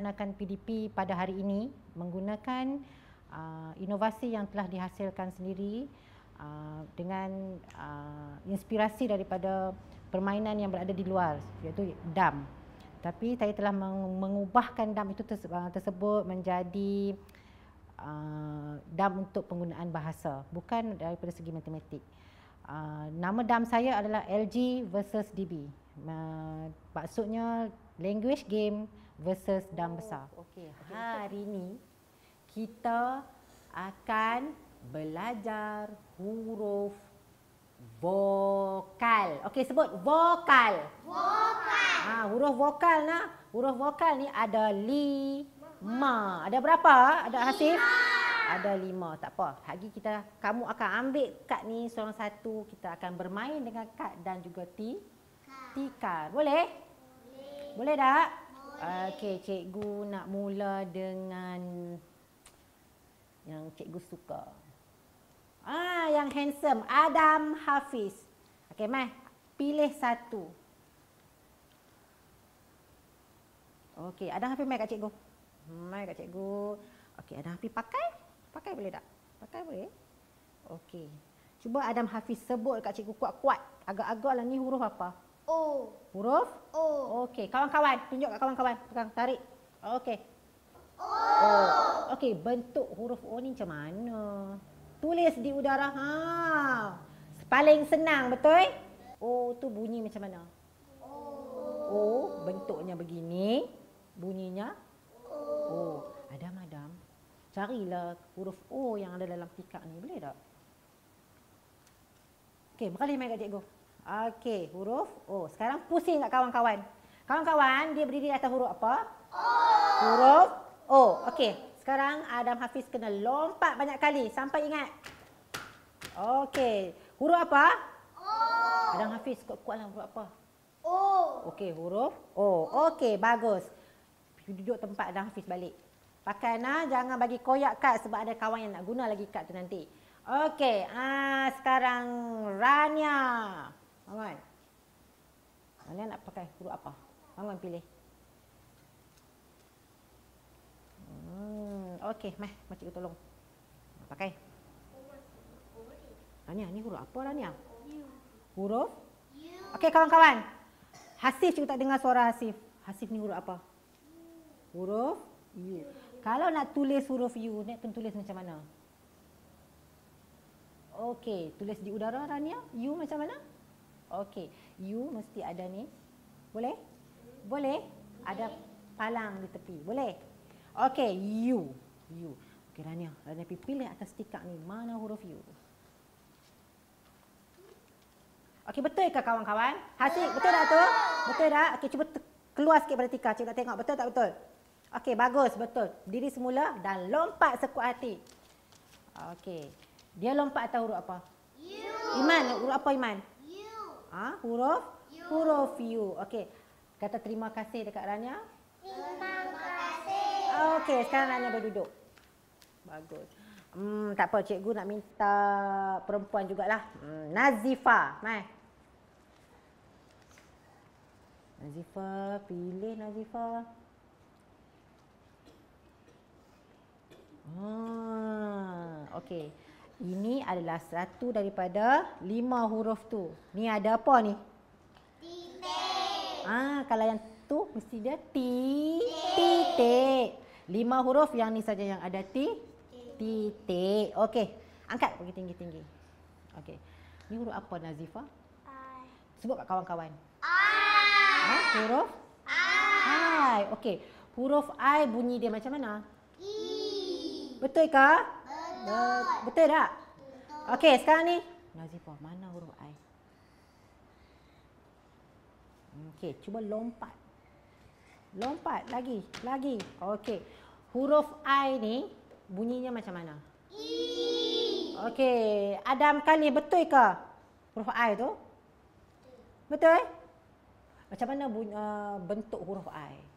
melaksanakan PDP pada hari ini menggunakan uh, inovasi yang telah dihasilkan sendiri uh, dengan uh, inspirasi daripada permainan yang berada di luar iaitu DAM. Tapi saya telah mengubahkan DAM itu uh, tersebut menjadi uh, DAM untuk penggunaan bahasa, bukan daripada segi matematik. Uh, nama DAM saya adalah LG versus DB. Uh, maksudnya language game versus dam besar. Oh, Okey. Okay. Hari ini kita akan belajar huruf vokal. Okey, sebut vokal. Vokal. Ha, huruf vokal nak. Huruf vokal ni ada lima. Ada berapa? Ah? Ada Hasif? Ada lima. Tak apa. Hagi kita, kamu akan ambil kad ni seorang satu. Kita akan bermain dengan kad dan juga tikar. Boleh? Boleh. Boleh tak? Okey, cikgu nak mula dengan yang cikgu suka. Ah, yang handsome Adam Hafiz. Okey, mai pilih satu. Okey, Adam Hafiz mai kat cikgu. Mai kat cikgu. Okey, Adam Hafiz pakai? Pakai boleh tak? Pakai boleh. Eh? Okey. Cuba Adam Hafiz sebut kat cikgu kuat-kuat. Agak-agaklah ni huruf apa? O. Huruf? O. Okey, kawan-kawan. Tunjuk kat kawan-kawan. Pegang, tarik. Okey. O. o. Okey, bentuk huruf O ni macam mana? Tulis di udara. Ha. Paling senang, betul? O tu bunyi macam mana? O. O, bentuknya begini. Bunyinya? O. o. Adam, Adam. Carilah huruf O yang ada dalam pikak ni. Boleh tak? Okey, berkali main kat cikgu. Okey, huruf O. Sekarang pusing tak kawan-kawan? Kawan-kawan, dia berdiri atas huruf apa? O. Huruf O. Okey, sekarang Adam Hafiz kena lompat banyak kali sampai ingat. Okey, huruf apa? O. Adam Hafiz, kuat-kuatlah huruf apa? O. Okey, huruf O. Okey, bagus. Duduk tempat Adam Hafiz balik. Pakai na, jangan bagi koyak kad sebab ada kawan yang nak guna lagi kad tu nanti. Okey, ah sekarang Rania. Awan. mana nak pakai huruf apa? Awan pilih. Hmm, okey, mai makcik tolong. Pakai. Ani, ah, ni huruf apa dah ni? Ah? Huruf? Okey, kawan-kawan. Hasif cikgu tak dengar suara Hasif. Hasif ni huruf apa? Huruf? U. Kalau nak tulis huruf U, nak kena tulis macam mana? Okey, tulis di udara Rania. Ah? U macam mana? U. Okey, you mesti ada ni. Boleh? Boleh? Ada palang di tepi. Boleh? Okey, you. You. Okey, Rania. Rania pilih atas tikak ni. Mana huruf you? Okey, betul ke kawan-kawan? Hasil, betul tak tu? Betul tak? Okey, cuba keluar sikit pada tikak. Cuba tengok. Betul tak betul? Okey, bagus. Betul. Diri semula dan lompat sekuat hati. Okey. Dia lompat atas huruf apa? You. Iman. Huruf apa Iman? Ha? Huruf? You. Huruf U. Okey. Kata terima kasih dekat Rania. Terima kasih. Okey, sekarang Rania berduduk. Bagus. Hmm, tak apa, cikgu nak minta perempuan jugalah. Hmm, Nazifa. Mai. Nazifa, pilih Nazifa. Hmm, okey. Ini adalah satu daripada lima huruf tu. Ni ada apa ni? Titik. Ah, kalau yang tu mesti dia T titik. Lima huruf yang ni saja yang ada T titik. Okey. Angkat pergi tinggi-tinggi. Okey. Ni huruf apa Nazifa? I. Sebut kat kawan-kawan. I. Ah, huruf I. I. Okey. Huruf I bunyi dia macam mana? I. E. Betul ke? Betul. Betul tak? Betul. Okey, sekarang ni. Nazifah, mana huruf I? Okey, cuba lompat. Lompat lagi, lagi. Okey. Huruf I ni bunyinya macam mana? I. Okey, Adam kali betul ke huruf I tu? Betul. Macam mana uh, bentuk huruf I? Huh?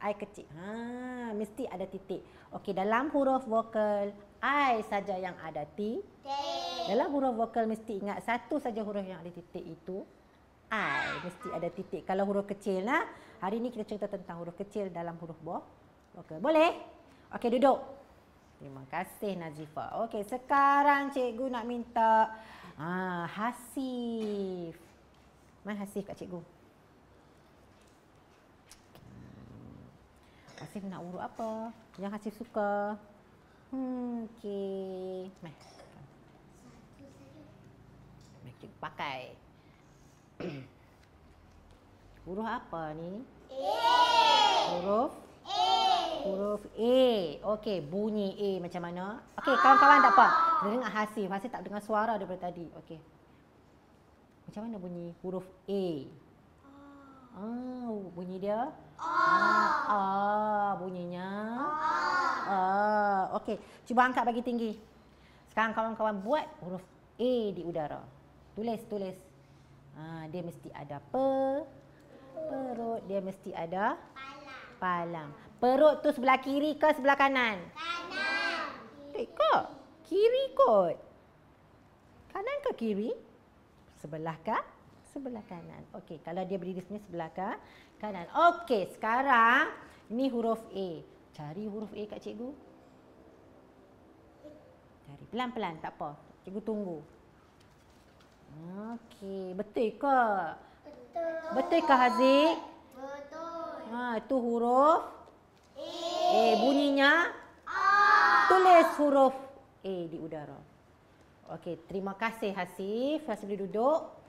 I kecil. Ha, mesti ada titik. Okey, dalam huruf vokal I saja yang ada T. T. Dalam huruf vokal mesti ingat satu saja huruf yang ada titik itu. I mesti ada titik. Kalau huruf kecil nah, hari ini kita cerita tentang huruf kecil dalam huruf boh. Okey, boleh? Okey, duduk. Terima kasih Nazifa. Okey, sekarang cikgu nak minta ah Hasif. Mai Hasif kat cikgu. Hasif nak urut apa? Yang Hasif suka. Hmm, okey. Mai. Mai cik pakai. Huruf apa ni? A. Huruf? A. Huruf A. Okey, bunyi A macam mana? Okey, kawan-kawan tak apa. Dengar Hasif. Hasif tak dengar suara daripada tadi. Okey. Macam mana bunyi huruf A? Ah, bunyi dia? Ah. Ah, bunyinya? Ah. Ah. Okey, cuba angkat bagi tinggi. Sekarang kawan-kawan buat huruf A di udara. Tulis, tulis. Ah, dia mesti ada pe. Perut dia mesti ada palang. Perut tu sebelah kiri ke sebelah kanan? Kanan. Tak eh, ko Kiri kot. Kanan ke kiri? Sebelah kah? sebelah kanan. Okey, kalau dia berdiri sebenarnya sebelah kan? kanan. Okey, sekarang ni huruf A. Cari huruf A kat cikgu. Cari pelan-pelan, tak apa. Cikgu tunggu. Okey, betul ke? Betul. Betul ke Haziq? Betul. Ha, itu huruf A. A. Bunyinya A. Tulis huruf A di udara. Okey, terima kasih Hasif. Hasif boleh duduk.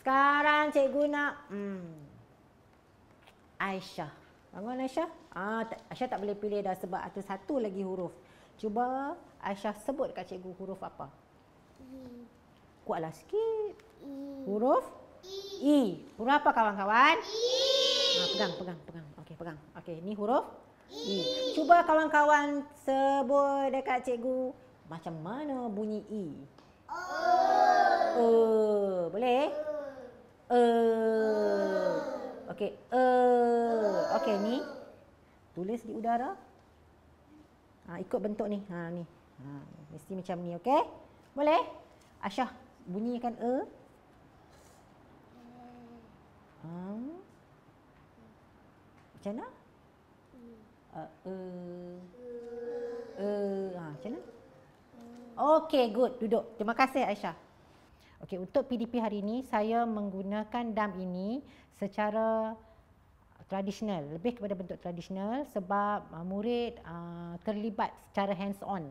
Sekarang cikgu nak hmm, Aisyah. Bangun Aisyah. Ah, Aisyah tak boleh pilih dah sebab ada satu lagi huruf. Cuba Aisyah sebut kat cikgu huruf apa. Kuatlah sikit. Huruf I. I. Huruf apa kawan-kawan? I. Ah, pegang, pegang, pegang. Okey, pegang. Okey, ni huruf I. I. Cuba kawan-kawan sebut dekat cikgu macam mana bunyi I. Oh. Uh. Boleh? e okey e okey ni tulis di udara ha ikut bentuk ni ha ni ha mesti macam ni okey boleh asyah bunyikan e ha macam mana e e e ha macam mana okey good duduk terima kasih asyah Okey, untuk PDP hari ini saya menggunakan dam ini secara tradisional, lebih kepada bentuk tradisional sebab uh, murid uh, terlibat secara hands on.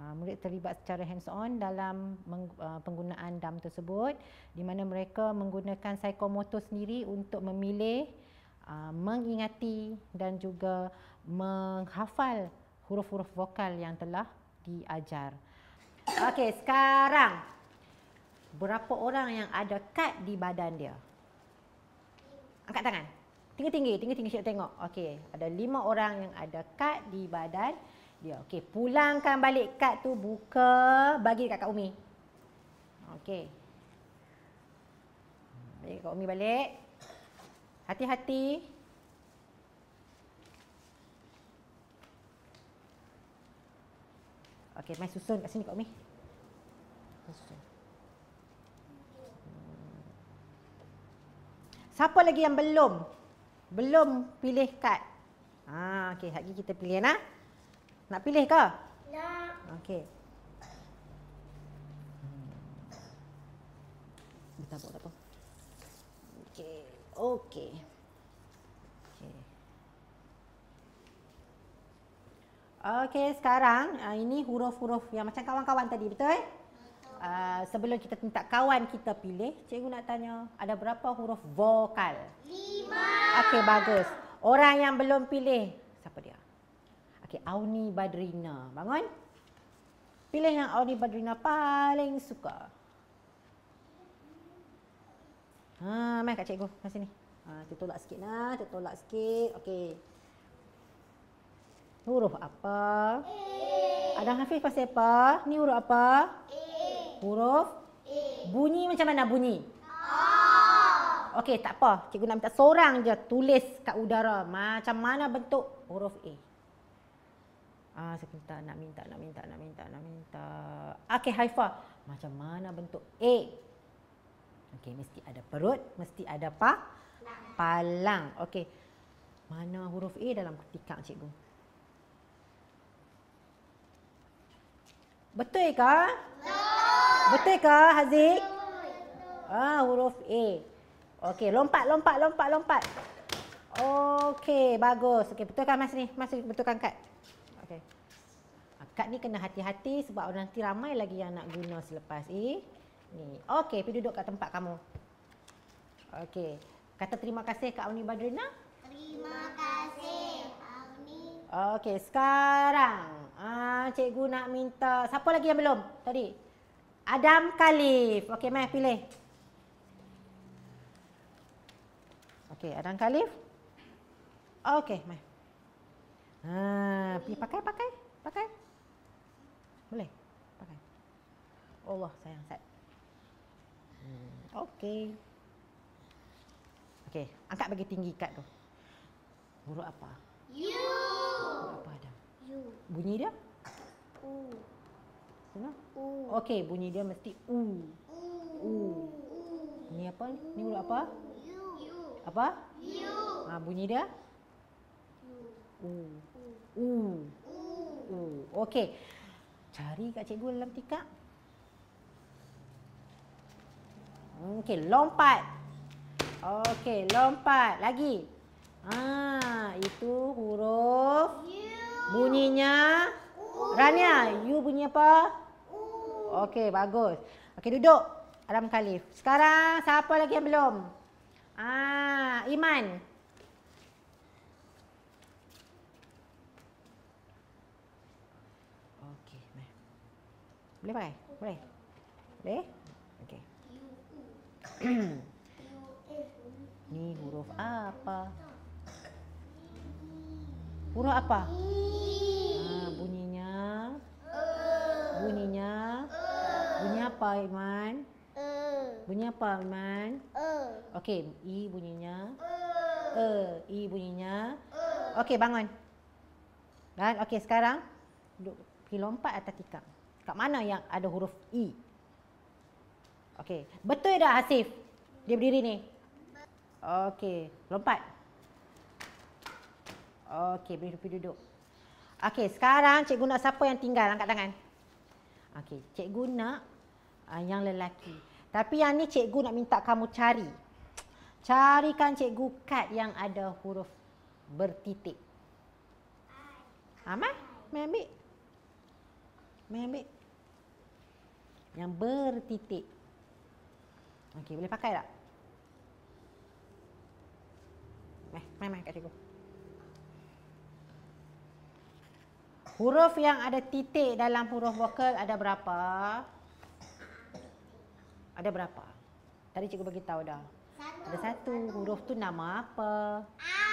Uh, ah, murid terlibat secara hands on dalam meng, uh, penggunaan dam tersebut di mana mereka menggunakan psikomotor sendiri untuk memilih uh, mengingati dan juga menghafal huruf-huruf vokal yang telah diajar. Okey, sekarang berapa orang yang ada kad di badan dia? Angkat tangan. Tinggi-tinggi, tinggi-tinggi saya tengok. Okey, ada lima orang yang ada kad di badan dia. Okey, pulangkan balik kad tu, buka, bagi dekat Kak Umi. Okey. Bagi Kak Umi balik. Hati-hati. Okey, mai susun kat sini Kak Umi. Susun. Siapa lagi yang belum? Belum pilih kad. Ha, okey, hari kita pilih nak. Nak pilih ke? Nak. Okey. Hmm. Kita buat apa? Okey. Okey. Okey, sekarang ah, ini huruf-huruf yang macam kawan-kawan tadi, betul? Eh? uh, sebelum kita minta kawan kita pilih, cikgu nak tanya ada berapa huruf vokal? Lima. Okey, bagus. Orang yang belum pilih, siapa dia? Okey, Auni Badrina. Bangun. Pilih yang Auni Badrina paling suka. Ha, mai kat cikgu, kat sini. Ha, tertolak sikit nah, tertolak sikit. Okey. Huruf apa? A. Eh. Ada Hafiz pasal apa? Ni huruf apa? A. Eh huruf A. Bunyi macam mana bunyi? O. Okey, tak apa. Cikgu nak minta seorang je tulis kat udara macam mana bentuk huruf A. Ah, saya minta, nak minta, nak minta, nak minta, nak minta. Okey, Haifa. Macam mana bentuk A? Okey, mesti ada perut, mesti ada pa palang. Okey. Mana huruf A dalam ketikan cikgu? Betul ke? Betul ke Haziq? Ah huruf A. Okey, lompat lompat lompat lompat. Okey, bagus. Okey, betulkan Mas ni. Mas betulkan kad. Okey. Ah, kad ni kena hati-hati sebab nanti ramai lagi yang nak guna selepas ini. Eh? Ni. Okey, pergi duduk kat tempat kamu. Okey. Kata terima kasih kat Uni Badrina. Terima kasih. Okey, sekarang uh, cikgu nak minta siapa lagi yang belum tadi? Adam Khalif. Okey, mai pilih. Okey, Adam Khalif. Okey, mai. Ha, ah, pi pakai pakai. Pakai. Boleh. Pakai. Allah sayang sat. Hmm, okey. Okey, angkat bagi tinggi kad tu. Buruk apa? You. Apa ada? You. Bunyi dia? U. Sana? U. Okey, bunyi dia mesti U. U. U. U. Ni apa? Ni ular apa? U Apa? You. Ha, bunyi dia? U. U. U. U. U. U. Okey. Cari kat cikgu dalam tikap. Okey, lompat. Okey, lompat. Lagi. Ah, itu huruf U. bunyinya U. Rania, U bunyi apa? Okey, bagus. Okey, duduk. Alam Khalif. Sekarang siapa lagi yang belum? Ah, Iman. Okey, mai. Boleh pakai? Boleh. Boleh? Okey. Ni huruf apa? Huruf apa? Ha, bunyinya. Bunyinya. Bunyi apa Iman? Bunyi apa Iman? Okey, I bunyinya. E, I bunyinya. Okey, bangun. Dan okey sekarang duduk pergi lompat atas tikar. Kat mana yang ada huruf I? Okey, betul dah Hasif. Dia berdiri ni. Okey, lompat. Okey, boleh pergi duduk. Okey, sekarang cikgu nak siapa yang tinggal angkat tangan? Okey, cikgu nak uh, yang lelaki. Tapi yang ni cikgu nak minta kamu cari. Carikan cikgu kad yang ada huruf bertitik. Amal, main ambil. Main ambil. Yang bertitik. Okey, boleh pakai tak? Main, main, main kat cikgu. Huruf yang ada titik dalam huruf vokal ada berapa? Ada berapa? Tadi cikgu bagi tahu dah. Satu. Ada satu. satu. Huruf tu nama apa? A.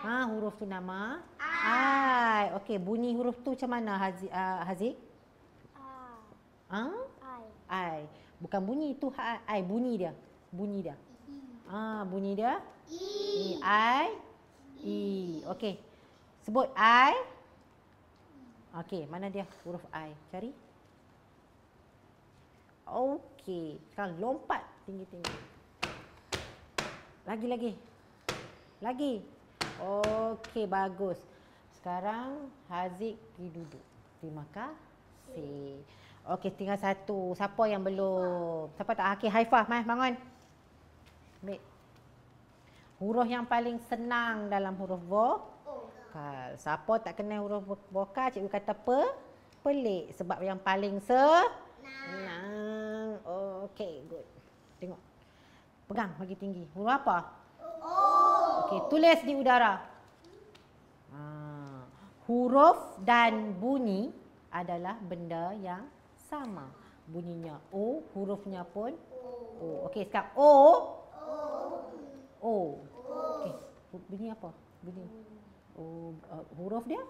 Ha, huruf tu nama? A. I. Okey, bunyi huruf tu macam mana Haz uh, ah, Haziq? A. Ha? I. I. Bukan bunyi tu ha, I, bunyi dia. Bunyi dia. Ha, bunyi dia? I. I. I. Okey. Sebut I. I. Okey, mana dia huruf I? Cari. Okey, sekarang lompat tinggi-tinggi. Lagi-lagi. Lagi. Okey, bagus. Sekarang Haziq pergi duduk. Terima kasih. Okey, tinggal satu. Siapa yang belum? Siapa tak? Okey, Haifa, Mai, bangun. Ambil. Huruf yang paling senang dalam huruf vokal bakal. Siapa tak kenal huruf bakal, cikgu kata apa? Pelik sebab yang paling se Nang. Oh, Okey, good. Tengok. Pegang bagi tinggi. Huruf apa? O. Okey, tulis di udara. Ha. Huruf dan bunyi adalah benda yang sama. Bunyinya O, hurufnya pun O. o. Okey, sekarang O. O. O. o. Okey, bunyi apa? Bunyi. Oh, uh, huruf dia?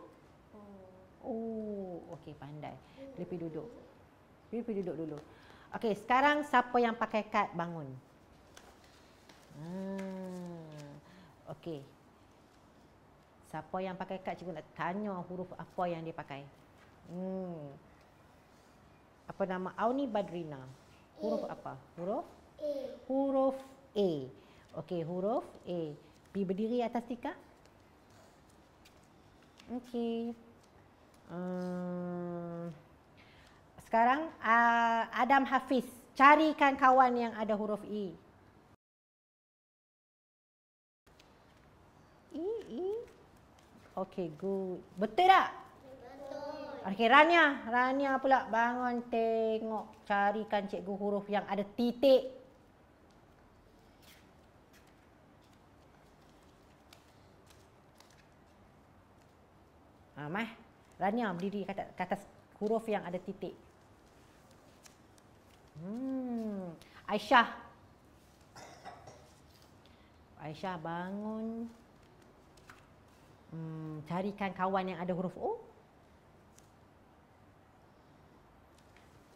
Oh. oh okey pandai. Pilih duduk. Pilih duduk dulu. Okey, sekarang siapa yang pakai kad bangun? Hmm. Okey. Siapa yang pakai kad cikgu nak tanya huruf apa yang dia pakai? Hmm. Apa nama Auni Badrina? Huruf A. apa? Huruf A. Huruf A. Okey, huruf A. Pi berdiri atas tikar. Okey. Hmm. Sekarang uh, Adam Hafiz, carikan kawan yang ada huruf E. E, E. Okey, good. Betul tak? Okey, Rania. Rania pula bangun tengok carikan cikgu huruf yang ada titik. Diam eh. Rania berdiri kat, kat atas huruf yang ada titik. Hmm. Aisyah. Aisyah bangun. Hmm, carikan kawan yang ada huruf O.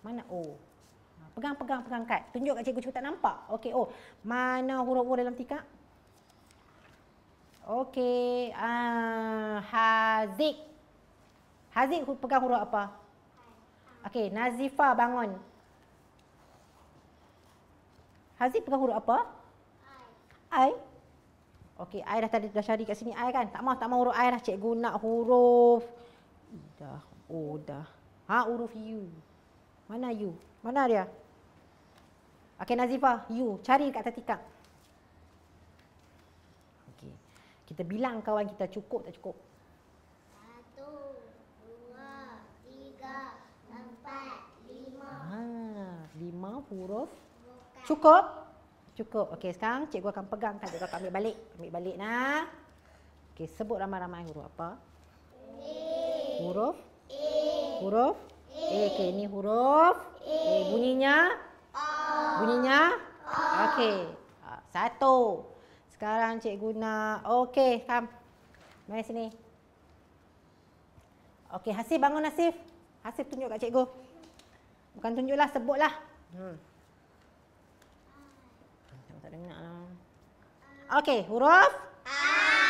Mana O? Ha, pegang, pegang, pegang kad. Tunjuk kat cikgu, cikgu tak nampak. Okey, O. Mana huruf O dalam tika? Okey. Uh, Haziq. Haziq pegang huruf apa? Okey, Nazifa bangun. Haziq pegang huruf apa? I. I. Okey, I dah tadi dah cari kat sini I kan. Tak mau tak mau huruf I dah cikgu nak huruf dah. Oh dah. Ha huruf U. Mana U? Mana dia? Okey Nazifa, U. Cari kat tatikak. Okey. Kita bilang kawan kita cukup tak cukup. nama huruf cukup cukup okey sekarang cikgu akan pegang kan cikgu akan ambil balik ambil balik nah okey sebut ramai-ramai huruf apa A. E. huruf A. E. huruf A. E. A. Eh, okey ini huruf A. A. Eh, bunyinya A. bunyinya okey ha, satu sekarang cikgu nak okey kam mari sini okey hasif bangun hasif hasif tunjuk kat cikgu bukan tunjuklah sebutlah Hmm. Tak dengar lah. Okey, huruf? A.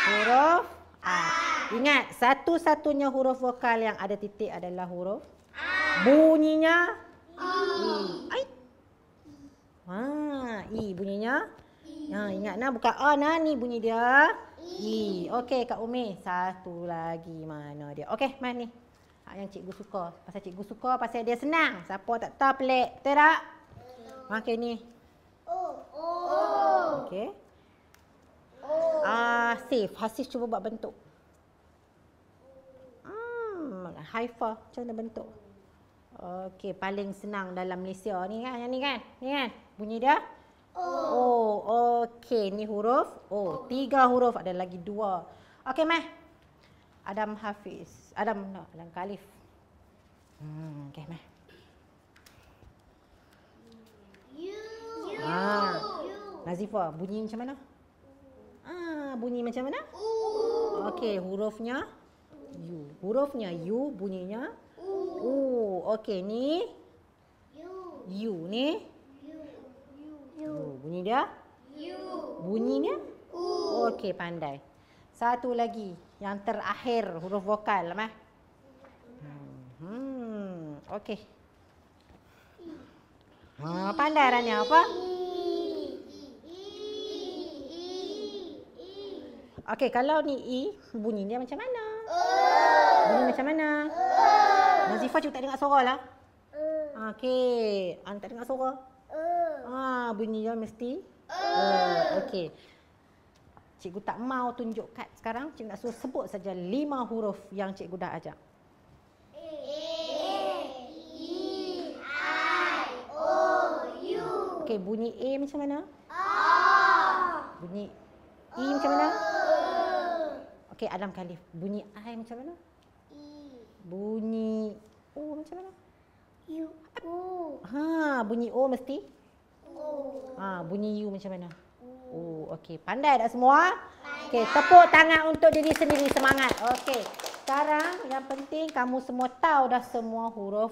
Huruf? A. A. Ingat, satu-satunya huruf vokal yang ada titik adalah huruf? A. Bunyinya? A. I. Ha, I bunyinya? I. Ha, ingat nah, bukan A nah, ni bunyi dia? I. I. Okey, Kak Umi. Satu lagi mana dia? Okey, mana ni? Ha, yang cikgu suka. Pasal cikgu suka, pasal dia senang. Siapa tak tahu pelik. Betul tak? Ha, okay, ni. Oh. Oh. Okay. Oh. Ah, safe. Hasif cuba buat bentuk. Hmm, Haifa macam mana bentuk? Okey, paling senang dalam Malaysia ni kan, yang ni kan? Ni kan? Bunyi dia? Oh. Oh, okey. Ni huruf. Oh, tiga huruf. Ada lagi dua. Okey, Mai. Adam Hafiz. Adam no, dan Khalif. Hmm, okay, meh. You. Ah. Nazifa, bunyi macam mana? Ah, bunyi macam mana? U. Okey, hurufnya U. Hurufnya U, bunyinya U. U. Okey, ni U. U ni U. U. U. Bunyi dia? U. Bunyinya? U. Okey, pandai. Satu lagi yang terakhir huruf vokal mah. Hmm, hmm. Okey. Ha, pandai Rania apa? Okey, kalau ni i, bunyi dia macam mana? Bunyi macam mana? Nazifah cuba tak dengar suara lah. Okey, An tak dengar suara? Ah, bunyi dia mesti. Eh, okey cikgu tak mau tunjuk kad sekarang, cikgu nak suruh sebut saja lima huruf yang cikgu dah ajak. A, E, I, O, U. Okey, bunyi A macam mana? O. Bunyi E macam mana? Okey, Adam Khalif. Bunyi I macam mana? I. Bunyi O macam mana? U. Ha, bunyi O mesti? O. Ha, bunyi U macam mana? U. Oh, okey. Pandai tak semua? Okey, tepuk tangan untuk diri sendiri. Semangat. Okey. Sekarang yang penting kamu semua tahu dah semua huruf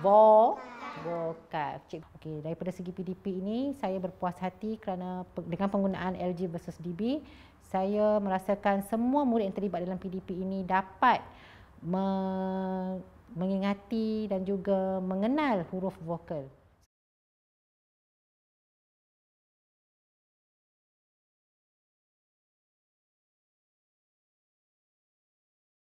vokal. Vokal. Cik. Okey, daripada segi PDP ini saya berpuas hati kerana dengan penggunaan LG versus DB, saya merasakan semua murid yang terlibat dalam PDP ini dapat mengingati dan juga mengenal huruf vokal.